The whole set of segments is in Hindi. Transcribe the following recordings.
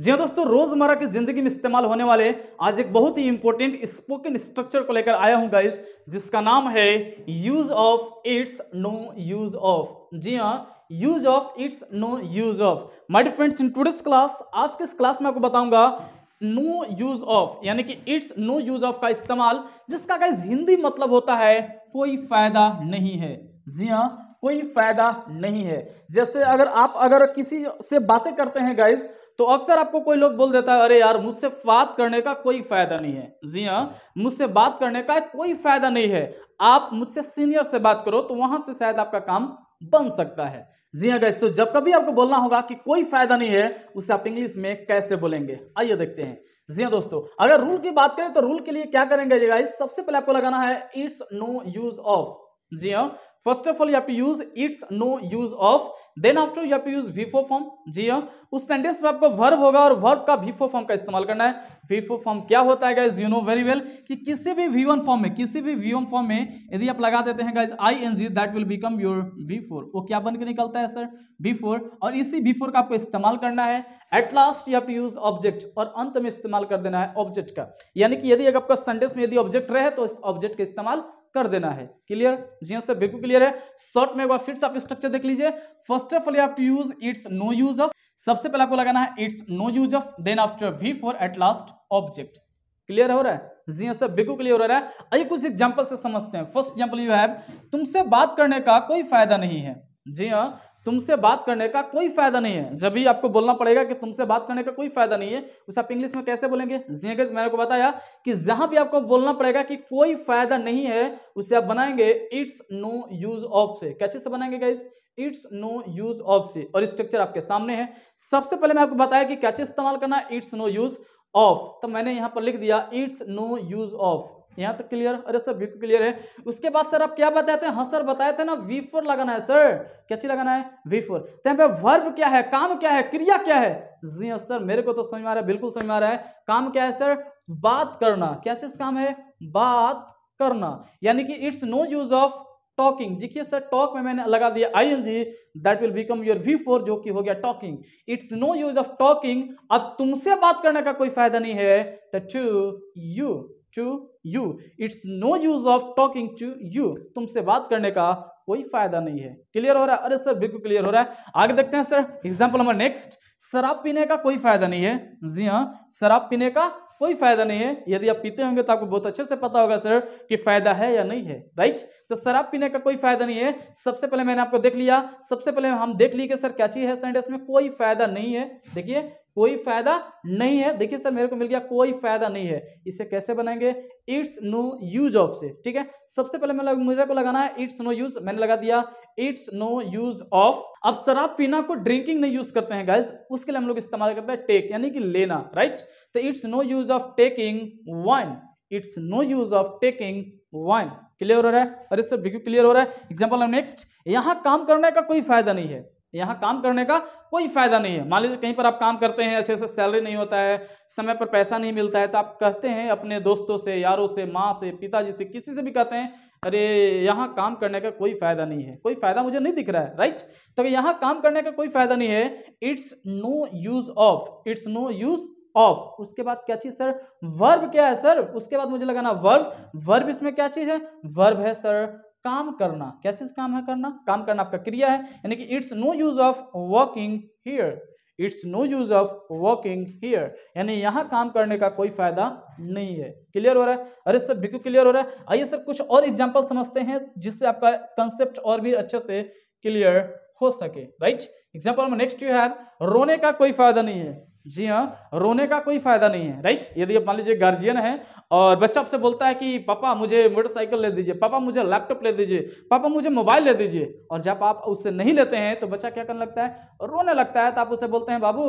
जी हाँ दोस्तों रोजमर्रा की जिंदगी में इस्तेमाल होने वाले आज एक बहुत ही इंपॉर्टेंट स्पोकन स्ट्रक्चर को लेकर आया हूं गाइस जिसका नाम है use of it's no use of जी हाँ use of it's no use of my friends in today's class आज के इस क्लास में आपको बताऊंगा नो यूज ऑफ यानी कि इट्स नो यूज ऑफ का इस्तेमाल जिसका गाइज हिंदी मतलब होता है कोई फायदा नहीं है जी हाँ कोई फायदा नहीं है जैसे अगर आप अगर किसी से बातें करते हैं गाइस तो अक्सर आपको कोई लोग बोल देता है अरे यार मुझसे बात करने का कोई फायदा नहीं है जी हाँ मुझसे बात करने का कोई फायदा नहीं है आप मुझसे सीनियर से बात करो तो वहां से शायद आपका काम बन सकता है जी हाँ गैस तो जब कभी आपको बोलना होगा कि कोई फायदा नहीं है उसे आप इंग्लिश में कैसे बोलेंगे आइए देखते हैं जी हाँ दोस्तों अगर रूल की बात करें तो रूल के लिए क्या करेंगे गाइस सबसे पहले आपको लगाना है इट्स नो यूज ऑफ जी हाँ फर्स्ट ऑफ ऑल यहाँ पे use it's no use of then after you have to use V four form जी हाँ उस सेंटेंस में आपको वर्ब होगा और वर्ब का वी फोर फॉर्म का इस्तेमाल करना है वी फोर फॉर्म क्या होता है guys you know very well कि किसी भी वी वन फॉर्म में किसी भी वी वन फॉर्म में यदि आप लगा देते हैं guys I N G that will become your V four वो क्या बन के निकलता है सर वी फोर और इसी वी फोर का आपको इस्तेमाल करना है at last you have to use object और अंत में इस्तेमाल कर देना है ऑब्जेक्ट का यानी कि यदि आपका सेंटेंस में यदि ऑब्जेक्ट रहे तो ऑब्जेक्ट का इस्तेमाल कर देना है क्लियर जी हाँ सर बिल्कुल क्लियर है शॉर्ट में एक बार फिर से आप स्ट्रक्चर देख लीजिए first of all you have to use it's no use of सबसे पहले आपको लगाना है it's no use of then after we for at last object clear हो रहा है जी हाँ सर बिल्कुल क्लियर हो रहा है आइए कुछ एग्जाम्पल से समझते हैं फर्स्ट एग्जाम्पल यू हैव तुमसे बात करने का कोई फायदा नहीं है जी हाँ तुमसे बात करने का कोई फायदा नहीं है जब भी आपको बोलना पड़ेगा कि तुमसे बात करने का कोई फायदा नहीं है उसे आप इंग्लिश में कैसे बोलेंगे जिंगज मैंने को बताया कि जहां भी आपको बोलना पड़ेगा कि कोई फायदा नहीं है उसे आप बनाएंगे इट्स नो यूज ऑफ से कैसे से बनाएंगे guys it's no use of से और स्ट्रक्चर आपके सामने है सबसे पहले मैं आपको बताया कि कैसे इस्तेमाल करना इट्स नो यूज ऑफ तो मैंने यहां पर लिख दिया इट्स नो यूज ऑफ यहाँ तक क्लियर अरे सर बिल्कुल क्लियर है उसके बाद सर आप क्या बताते हैं हाँ सर बताए थे ना वी फोर लगाना है सर क्या चीज लगाना है वी फोर तो यहाँ पे वर्ब क्या है काम क्या है क्रिया क्या है जी हाँ सर मेरे को तो समझ में आ रहा है बिल्कुल समझ में आ रहा है काम क्या है सर बात करना क्या चीज काम है बात करना यानी कि it's no use of talking देखिए सर टॉक में मैंने लगा दिया I N G that will become your V four जो कि हो गया talking it's no use of talking अब तुमसे बात करने का कोई फायदा नहीं है to you to you it's no use of talking to you तुमसे बात करने का कोई फायदा नहीं है क्लियर हो रहा है अरे सर बिल्कुल क्लियर हो रहा है आगे देखते हैं सर एग्जाम्पल नंबर नेक्स्ट शराब पीने का कोई फायदा नहीं है जी हाँ शराब पीने का कोई फायदा नहीं है यदि आप पीते होंगे तो आपको बहुत अच्छे से पता होगा सर कि फायदा है या नहीं है राइट तो शराब पीने का कोई फायदा नहीं है सबसे पहले मैंने आपको देख लिया सबसे पहले हम देख लीजिए कि सर क्या चीज है सेंटेंस में कोई फायदा नहीं है देखिए कोई फायदा नहीं है देखिए सर मेरे को मिल गया कोई फायदा नहीं है इसे कैसे बनाएंगे इट्स नो यूज ऑफ से ठीक है सबसे पहले मैं मुझे को लगाना है इट्स नो यूज मैंने लगा दिया इट्स नो यूज ऑफ अब शराब पीना को ड्रिंकिंग नहीं यूज करते हैं गाइज उसके लिए हम लोग इस्तेमाल करते हैं टेक यानी कि लेना राइट तो it's no use of taking wine it's no use of taking wine clear हो रहा है अरे सर बिल्कुल क्लियर हो रहा है एग्जाम्पल नेक्स्ट यहाँ काम करने का कोई फायदा नहीं है यहाँ काम करने का कोई फायदा नहीं है मान लीजिए कहीं पर आप काम करते हैं अच्छे से सैलरी नहीं होता है समय पर पैसा नहीं मिलता है तो आप कहते हैं अपने दोस्तों से यारों से माँ से पिताजी से किसी से भी कहते हैं अरे यहाँ काम करने का कोई फायदा नहीं है कोई फायदा मुझे नहीं दिख रहा है राइट तो यहाँ काम करने का कोई फायदा नहीं है it's no use of it's no use of उसके बाद क्या चीज सर वर्ब क्या है सर उसके बाद मुझे लगाना वर्ब वर्ब इसमें क्या चीज है वर्ब है सर काम करना कैसे काम है करना काम करना आपका क्रिया है यानी कि it's no use of working here it's no use of working here यानी यहाँ काम करने का कोई फायदा नहीं है क्लियर हो रहा है अरे सर बिल्कुल क्लियर हो रहा है आइए सर कुछ और एग्जाम्पल समझते हैं जिससे आपका कंसेप्ट और भी अच्छे से क्लियर हो सके right example next you have रोने का कोई फायदा नहीं है जी हाँ रोने का कोई फायदा नहीं है राइट यदि आप मान लीजिए गार्जियन है और बच्चा आपसे बोलता है कि पापा मुझे मोटरसाइकिल ले दीजिए पापा मुझे लैपटॉप ले दीजिए पापा मुझे मोबाइल ले दीजिए और जब आप उससे नहीं लेते हैं तो बच्चा क्या करने लगता है रोने लगता है तो आप उसे बोलते हैं बाबू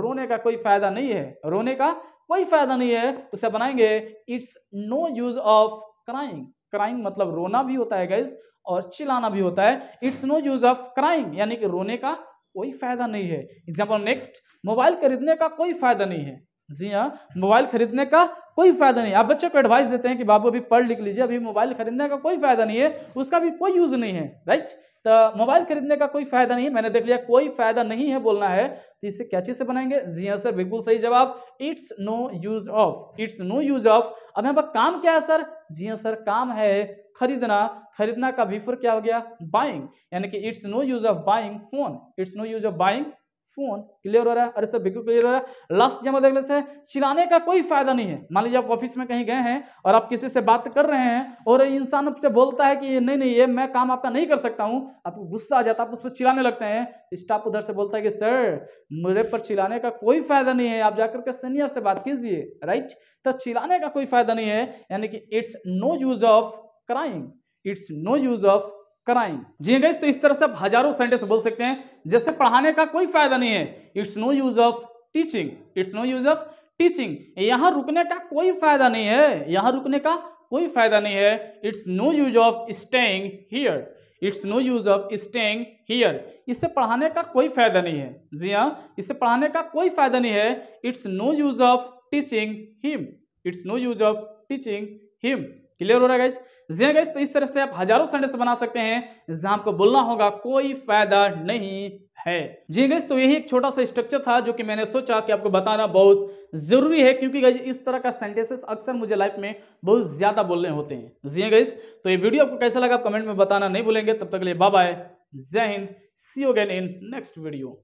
रोने का कोई फायदा नहीं है रोने का कोई फायदा नहीं है उसे बनाएंगे it's no use of crying crying मतलब रोना भी होता है गाइज और चिल्लाना भी होता है it's no use of crying यानी कि रोने का कोई फायदा नहीं है एग्जाम्पल नेक्स्ट मोबाइल खरीदने का कोई फायदा नहीं है जी हाँ मोबाइल खरीदने का कोई फायदा नहीं आप बच्चों को एडवाइस देते हैं कि बाबू अभी पढ़ लिख लीजिए अभी मोबाइल खरीदने का कोई फायदा नहीं है उसका भी कोई यूज नहीं है राइट तो मोबाइल खरीदने का कोई फायदा नहीं है मैंने देख लिया कोई फायदा नहीं है बोलना है तो इसे क्या चीज से बनाएंगे जी हाँ सर बिल्कुल सही जवाब it's no use of it's no use of अब यहाँ पर काम क्या है सर जी हाँ सर काम है खरीदना खरीदना का बिफोर क्या हो गया बाइंग यानी कि it's no use of buying phone it's no use of buying phone clear हो रहा है अरे सर बिल्कुल क्लियर हो रहा है लास्ट जमा देख लेते हैं चिलाने का कोई फायदा नहीं है मान लीजिए आप ऑफिस में कहीं गए हैं और आप किसी से बात कर रहे हैं और इंसान आपसे बोलता है कि ये नहीं नहीं ये मैं काम आपका नहीं कर सकता हूँ आपको गुस्सा आ जाता है आप उस पर चिलाने लगते हैं स्टाफ उधर से बोलता है कि सर मेरे पर चिलाने का कोई फायदा नहीं है आप जाकर के सीनियर से बात कीजिए राइट तो चिलाने का कोई फायदा नहीं है यानी कि it's no use of crying it's no use of crying जी गई तो इस तरह से आप हजारों सेंटेंस बोल सकते हैं जैसे पढ़ाने का कोई फायदा नहीं है it's no use of teaching it's no use of teaching यहां रुकने का कोई फायदा नहीं है यहां रुकने का कोई फायदा नहीं है it's no use of staying here it's no use of staying here इससे पढ़ाने का कोई फायदा नहीं है जी हाँ इससे पढ़ाने का कोई फायदा नहीं है it's no use of teaching him it's no use of teaching him clear हो रहा है गाइज जी गाइज हाँ तो इस तरह से आप हजारों सेंटेंस बना सकते हैं जहां आपको बोलना होगा कोई फायदा नहीं है जी गैस तो यही एक छोटा सा स्ट्रक्चर था जो कि मैंने सोचा कि आपको बताना बहुत जरूरी है क्योंकि गैस इस तरह का सेंटेंसेस अक्सर मुझे लाइफ में बहुत ज्यादा बोलने होते हैं जी गैस हाँ तो ये वीडियो आपको कैसा लगा कमेंट में बताना नहीं बोलेंगे तब तक के लिए बाय जय हिंद see you again in next video